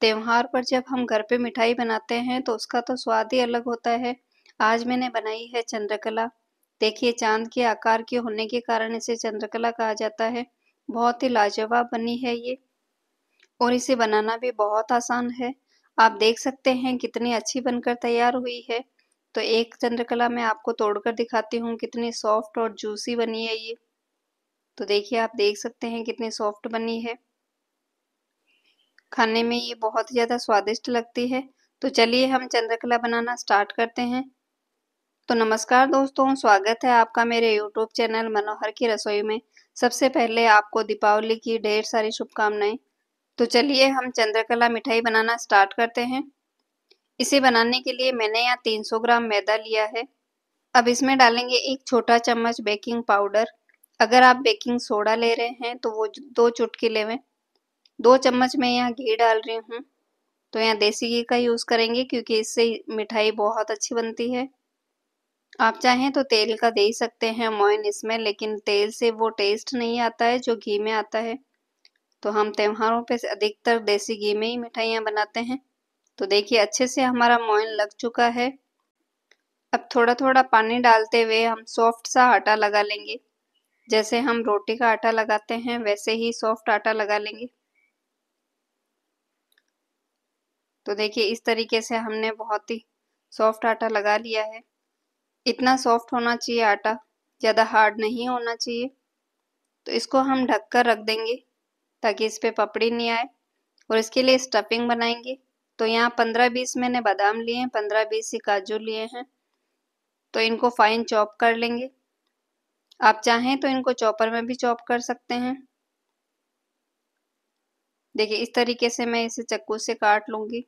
त्यौहार पर जब हम घर पे मिठाई बनाते हैं तो उसका तो स्वाद ही अलग होता है आज मैंने बनाई है चंद्रकला देखिए चांद के आकार के होने के कारण इसे चंद्रकला कहा जाता है बहुत ही लाजवाब बनी है ये और इसे बनाना भी बहुत आसान है आप देख सकते हैं कितनी अच्छी बनकर तैयार हुई है तो एक चंद्रकला मैं आपको तोड़कर दिखाती हूँ कितनी सॉफ्ट और जूसी बनी है ये तो देखिए आप देख सकते हैं कितनी सॉफ्ट बनी है खाने में ये बहुत ही ज़्यादा स्वादिष्ट लगती है तो चलिए हम चंद्रकला बनाना स्टार्ट करते हैं तो नमस्कार दोस्तों स्वागत है आपका मेरे यूट्यूब चैनल मनोहर की रसोई में सबसे पहले आपको दीपावली की ढेर सारी शुभकामनाएं तो चलिए हम चंद्रकला मिठाई बनाना स्टार्ट करते हैं इसे बनाने के लिए मैंने यहाँ 300 ग्राम मैदा लिया है अब इसमें डालेंगे एक छोटा चम्मच बेकिंग पाउडर अगर आप बेकिंग सोडा ले रहे हैं तो वो दो चुटकी लेवें दो चम्मच मैं यहाँ घी डाल रही हूँ तो यहाँ देसी घी का यूज़ करेंगे क्योंकि इससे मिठाई बहुत अच्छी बनती है आप चाहें तो तेल का दे सकते हैं मोइन इसमें लेकिन तेल से वो टेस्ट नहीं आता है जो घी में आता है तो हम त्योहारों पे अधिकतर देसी घी में ही मिठाइयाँ बनाते हैं तो देखिए अच्छे से हमारा मोइन लग चुका है अब थोड़ा थोड़ा पानी डालते हुए हम सॉफ्ट सा आटा लगा लेंगे जैसे हम रोटी का आटा लगाते हैं वैसे ही सॉफ्ट आटा लगा लेंगे तो देखिए इस तरीके से हमने बहुत ही सॉफ्ट आटा लगा लिया है इतना सॉफ्ट होना चाहिए आटा ज़्यादा हार्ड नहीं होना चाहिए तो इसको हम ढक कर रख देंगे ताकि इस पर पपड़ी नहीं आए और इसके लिए स्टफिंग बनाएंगे तो यहाँ पंद्रह बीस मैंने बादाम लिए हैं पंद्रह बीस ही काजू लिए हैं तो इनको फाइन चॉप कर लेंगे आप चाहें तो इनको चॉपर में भी चॉप कर सकते हैं देखिए इस तरीके से मैं इसे चक्कू से काट लूंगी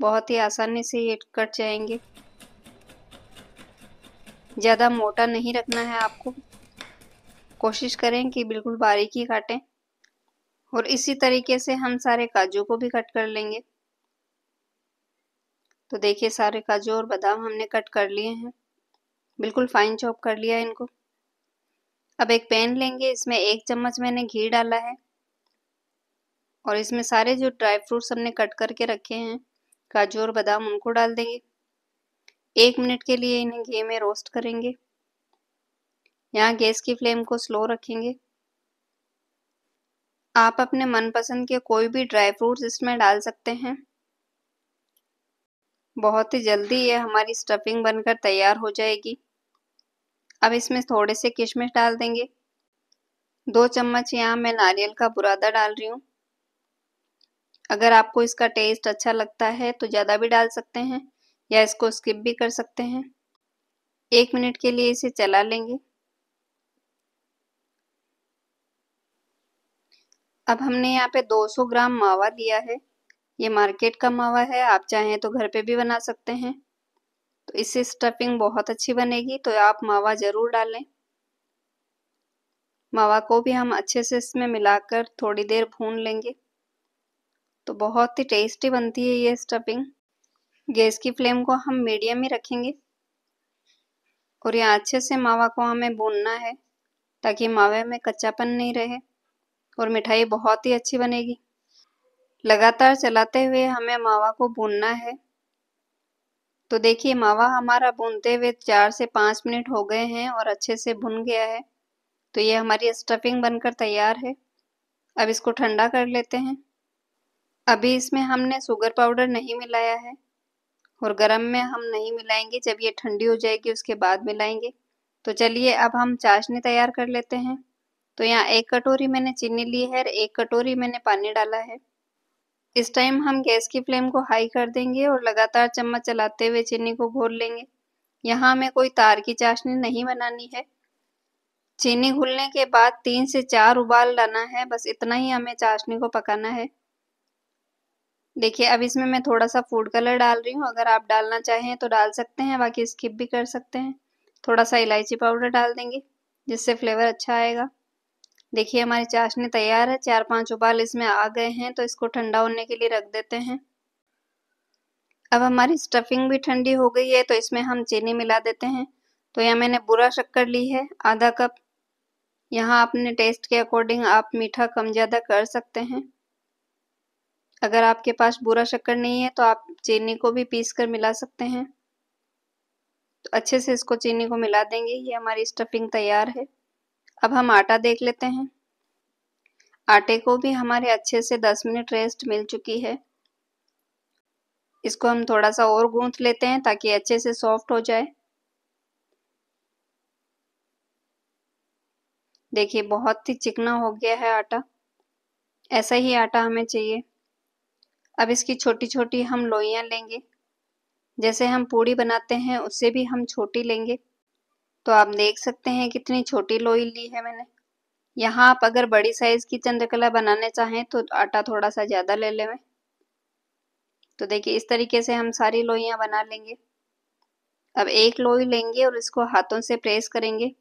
बहुत ही आसानी से ये कट जाएंगे ज़्यादा मोटा नहीं रखना है आपको कोशिश करें कि बिल्कुल बारीकी काटें और इसी तरीके से हम सारे काजू को भी कट कर लेंगे तो देखिए सारे काजू और बादाम हमने कट कर लिए हैं बिल्कुल फाइन चॉप कर लिया है इनको अब एक पैन लेंगे इसमें एक चम्मच मैंने घी डाला है और इसमें सारे जो ड्राई फ्रूट्स हमने कट करके रखे हैं काजू और बादाम उनको डाल देंगे एक मिनट के लिए इन्हें घी में रोस्ट करेंगे यहाँ गैस की फ्लेम को स्लो रखेंगे आप अपने मनपसंद के कोई भी ड्राई फ्रूट्स इसमें डाल सकते हैं बहुत ही जल्दी ये हमारी स्टफिंग बनकर तैयार हो जाएगी अब इसमें थोड़े से किशमिश डाल देंगे दो चम्मच यहाँ मैं नारियल का बुरादा डाल रही हूँ अगर आपको इसका टेस्ट अच्छा लगता है तो ज़्यादा भी डाल सकते हैं या इसको स्किप भी कर सकते हैं एक मिनट के लिए इसे चला लेंगे अब हमने यहाँ पे 200 ग्राम मावा दिया है ये मार्केट का मावा है आप चाहें तो घर पे भी बना सकते हैं तो इससे स्टफिंग बहुत अच्छी बनेगी तो आप मावा ज़रूर डालें मावा को भी हम अच्छे से इसमें मिलाकर थोड़ी देर भून लेंगे तो बहुत ही टेस्टी बनती है ये स्टफिंग गैस की फ्लेम को हम मीडियम ही रखेंगे और यहाँ अच्छे से मावा को हमें भूनना है ताकि मावे में कच्चापन नहीं रहे और मिठाई बहुत ही अच्छी बनेगी लगातार चलाते हुए हमें मावा को भूनना है तो देखिए मावा हमारा भूनते हुए चार से पाँच मिनट हो गए हैं और अच्छे से भुन गया है तो ये हमारी स्टफिंग बनकर तैयार है अब इसको ठंडा कर लेते हैं अभी इसमें हमने शुगर पाउडर नहीं मिलाया है और गरम में हम नहीं मिलाएंगे जब ये ठंडी हो जाएगी उसके बाद मिलाएंगे तो चलिए अब हम चाशनी तैयार कर लेते हैं तो यहाँ एक कटोरी मैंने चीनी ली है और एक कटोरी मैंने पानी डाला है इस टाइम हम गैस की फ्लेम को हाई कर देंगे और लगातार चम्मच चलाते हुए चीनी को घोल लेंगे यहाँ हमें कोई तार की चाशनी नहीं बनानी है चीनी घुलने के बाद तीन से चार उबाल लाना है बस इतना ही हमें चाशनी को पकाना है देखिए अब इसमें मैं थोड़ा सा फूड कलर डाल रही हूँ अगर आप डालना चाहें तो डाल सकते हैं बाकी स्किप भी कर सकते हैं थोड़ा सा इलायची पाउडर डाल देंगे जिससे फ्लेवर अच्छा आएगा देखिए हमारी चाशनी तैयार है चार पांच उबाल इसमें आ गए हैं तो इसको ठंडा होने के लिए रख देते हैं अब हमारी स्टफिंग भी ठंडी हो गई है तो इसमें हम चीनी मिला देते हैं तो यहाँ मैंने बुरा शक्कर ली है आधा कप यहाँ अपने टेस्ट के अकॉर्डिंग आप मीठा कम ज़्यादा कर सकते हैं अगर आपके पास बुरा शक्कर नहीं है तो आप चीनी को भी पीस कर मिला सकते हैं तो अच्छे से इसको चीनी को मिला देंगे ये हमारी स्टफिंग तैयार है अब हम आटा देख लेते हैं आटे को भी हमारे अच्छे से 10 मिनट रेस्ट मिल चुकी है इसको हम थोड़ा सा और गूंथ लेते हैं ताकि अच्छे से सॉफ्ट हो जाए देखिए बहुत ही चिकना हो गया है आटा ऐसा ही आटा हमें चाहिए अब इसकी छोटी छोटी हम लोइयां लेंगे जैसे हम पूड़ी बनाते हैं उससे भी हम छोटी लेंगे तो आप देख सकते हैं कितनी छोटी लोई ली है मैंने यहाँ आप अगर बड़ी साइज़ की चंद्रकला बनाने चाहें तो आटा थोड़ा सा ज़्यादा ले लें तो देखिए इस तरीके से हम सारी लोइयां बना लेंगे अब एक लोई लेंगे और इसको हाथों से प्रेस करेंगे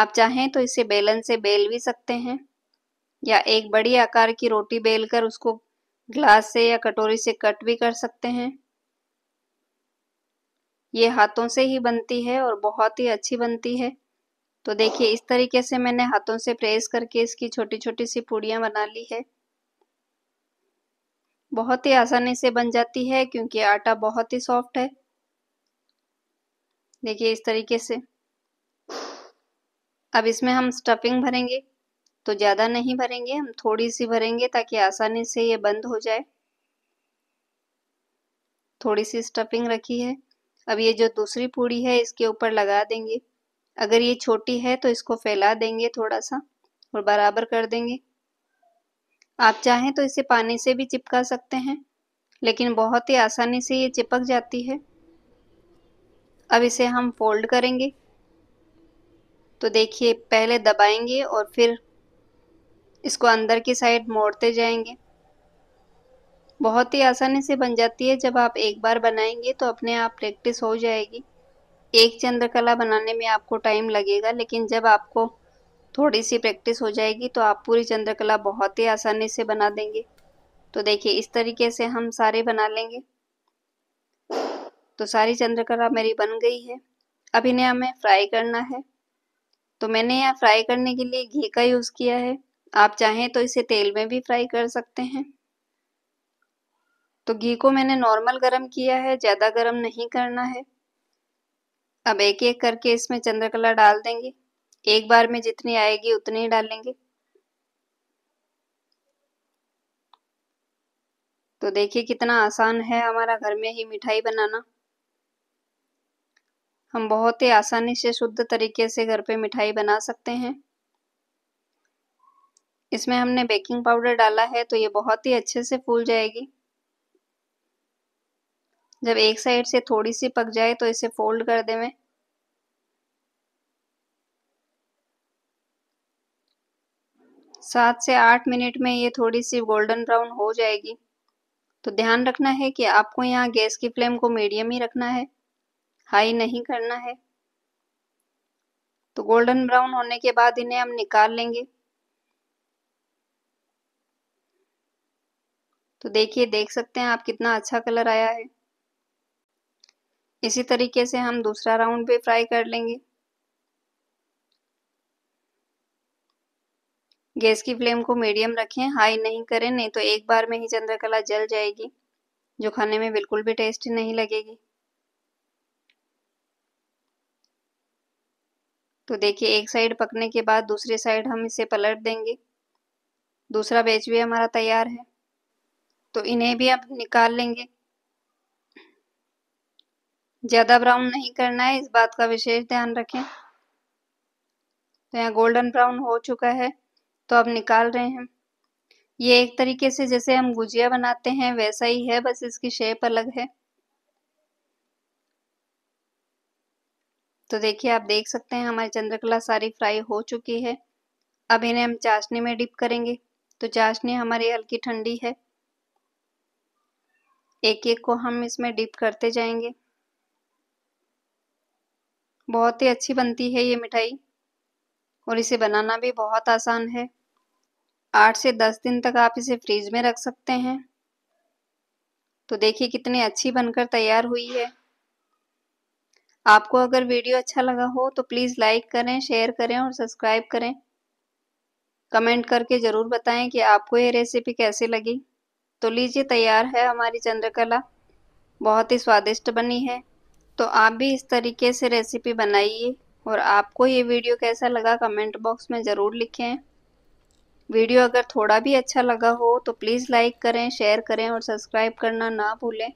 आप चाहें तो इसे बेलन से बेल भी सकते हैं या एक बड़ी आकार की रोटी बेलकर उसको ग्लास से या कटोरी से कट भी कर सकते हैं ये हाथों से ही बनती है और बहुत ही अच्छी बनती है तो देखिए इस तरीके से मैंने हाथों से प्रेस करके इसकी छोटी छोटी सी पूड़ियाँ बना ली है बहुत ही आसानी से बन जाती है क्योंकि आटा बहुत ही सॉफ्ट है देखिए इस तरीके से अब इसमें हम स्टफिंग भरेंगे तो ज़्यादा नहीं भरेंगे हम थोड़ी सी भरेंगे ताकि आसानी से ये बंद हो जाए थोड़ी सी स्टफिंग रखी है अब ये जो दूसरी पूड़ी है इसके ऊपर लगा देंगे अगर ये छोटी है तो इसको फैला देंगे थोड़ा सा और बराबर कर देंगे आप चाहें तो इसे पानी से भी चिपका सकते हैं लेकिन बहुत ही आसानी से ये चिपक जाती है अब इसे हम फोल्ड करेंगे तो देखिए पहले दबाएंगे और फिर इसको अंदर की साइड मोड़ते जाएंगे बहुत ही आसानी से बन जाती है जब आप एक बार बनाएंगे तो अपने आप प्रैक्टिस हो जाएगी एक चंद्रकला बनाने में आपको टाइम लगेगा लेकिन जब आपको थोड़ी सी प्रैक्टिस हो जाएगी तो आप पूरी चंद्रकला बहुत ही आसानी से बना देंगे तो देखिए इस तरीके से हम सारे बना लेंगे तो सारी चंद्रकला मेरी बन गई है अभी ने हमें फ्राई करना है तो मैंने यहाँ फ्राई करने के लिए घी का यूज़ किया है आप चाहें तो इसे तेल में भी फ्राई कर सकते हैं तो घी को मैंने नॉर्मल गरम किया है ज़्यादा गरम नहीं करना है अब एक एक करके इसमें चंद्रकला डाल देंगे एक बार में जितनी आएगी उतनी ही डालेंगे तो देखिए कितना आसान है हमारा घर में ही मिठाई बनाना हम बहुत ही आसानी से शुद्ध तरीके से घर पे मिठाई बना सकते हैं इसमें हमने बेकिंग पाउडर डाला है तो ये बहुत ही अच्छे से फूल जाएगी जब एक साइड से थोड़ी सी पक जाए तो इसे फोल्ड कर देवें सात से आठ मिनट में ये थोड़ी सी गोल्डन ब्राउन हो जाएगी तो ध्यान रखना है कि आपको यहाँ गैस की फ्लेम को मीडियम ही रखना है हाई नहीं करना है तो गोल्डन ब्राउन होने के बाद इन्हें हम निकाल लेंगे तो देखिए देख सकते हैं आप कितना अच्छा कलर आया है इसी तरीके से हम दूसरा राउंड भी फ्राई कर लेंगे गैस की फ्लेम को मीडियम रखें हाई नहीं करें नहीं तो एक बार में ही चंद्रकला जल जाएगी जो खाने में बिल्कुल भी टेस्टी नहीं लगेगी तो देखिए एक साइड पकने के बाद दूसरी साइड हम इसे पलट देंगे दूसरा बेच भी हमारा तैयार है तो इन्हें भी आप निकाल लेंगे ज़्यादा ब्राउन नहीं करना है इस बात का विशेष ध्यान रखें तो यहाँ गोल्डन ब्राउन हो चुका है तो अब निकाल रहे हैं ये एक तरीके से जैसे हम गुजिया बनाते हैं वैसा ही है बस इसकी शेप अलग है तो देखिए आप देख सकते हैं हमारी चंद्रकला सारी फ्राई हो चुकी है अब इन्हें हम चाशनी में डिप करेंगे तो चाशनी हमारी हल्की ठंडी है एक एक को हम इसमें डिप करते जाएंगे बहुत ही अच्छी बनती है ये मिठाई और इसे बनाना भी बहुत आसान है आठ से दस दिन तक आप इसे फ्रीज में रख सकते हैं तो देखिए कितनी अच्छी बनकर तैयार हुई है आपको अगर वीडियो अच्छा लगा हो तो प्लीज़ लाइक करें शेयर करें और सब्सक्राइब करें कमेंट करके ज़रूर बताएं कि आपको ये रेसिपी कैसे लगी तो लीजिए तैयार है हमारी चंद्रकला बहुत ही स्वादिष्ट बनी है तो आप भी इस तरीके से रेसिपी बनाइए और आपको ये वीडियो कैसा लगा कमेंट बॉक्स में ज़रूर लिखें वीडियो अगर थोड़ा भी अच्छा लगा हो तो प्लीज़ लाइक करें शेयर करें और सब्सक्राइब करना ना भूलें